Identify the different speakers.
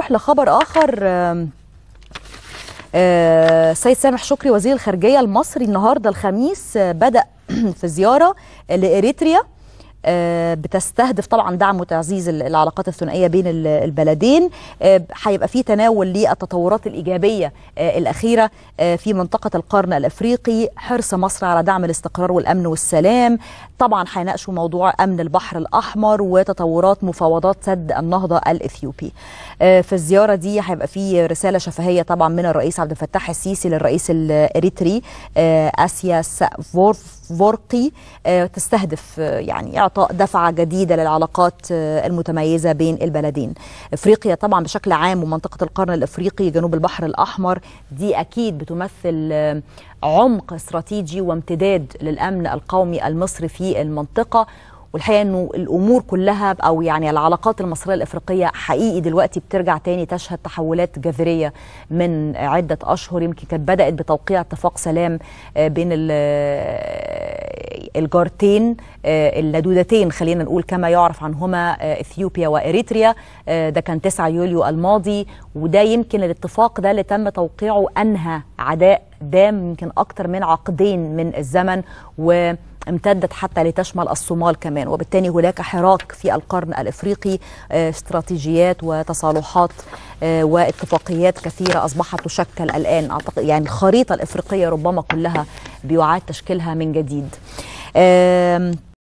Speaker 1: نروح لخبر اخر السيد آه، سامح شكري وزير الخارجيه المصري النهارده الخميس آه، بدا في زياره لاريتريا آه، بتستهدف طبعا دعم وتعزيز العلاقات الثنائيه بين البلدين آه، هيبقى في تناول للتطورات الايجابيه آه، الاخيره في منطقه القرن الافريقي حرص مصر على دعم الاستقرار والامن والسلام طبعا هيناقشوا موضوع امن البحر الاحمر وتطورات مفاوضات سد النهضه الاثيوبي في الزياره دي هيبقى في رساله شفهيه طبعا من الرئيس عبد الفتاح السيسي للرئيس الاريتري اسيا فورقي تستهدف يعني إعطاء دفعة جديدة للعلاقات آه، المتميزة بين البلدين إفريقيا طبعا بشكل عام ومنطقة القرن الإفريقي جنوب البحر الأحمر دي أكيد بتمثل آه، عمق استراتيجي وامتداد للأمن القومي المصري في المنطقة والحقيقه انه الامور كلها او يعني العلاقات المصريه الافريقيه حقيقي دلوقتي بترجع تاني تشهد تحولات جذريه من عده اشهر يمكن كانت بدات بتوقيع اتفاق سلام آه، بين الجارتين آه، اللدودتين خلينا نقول كما يعرف عنهما آه، اثيوبيا واريتريا آه، ده كان 9 يوليو الماضي وده يمكن الاتفاق ده اللي تم توقيعه انهى عداء دام يمكن اكتر من عقدين من الزمن و امتدت حتى لتشمل الصومال كمان وبالتالي هناك حراك في القرن الافريقي استراتيجيات وتصالحات واتفاقيات كثيره اصبحت تشكل الان اعتقد يعني الخريطه الافريقيه ربما كلها بيعاد تشكيلها من جديد. é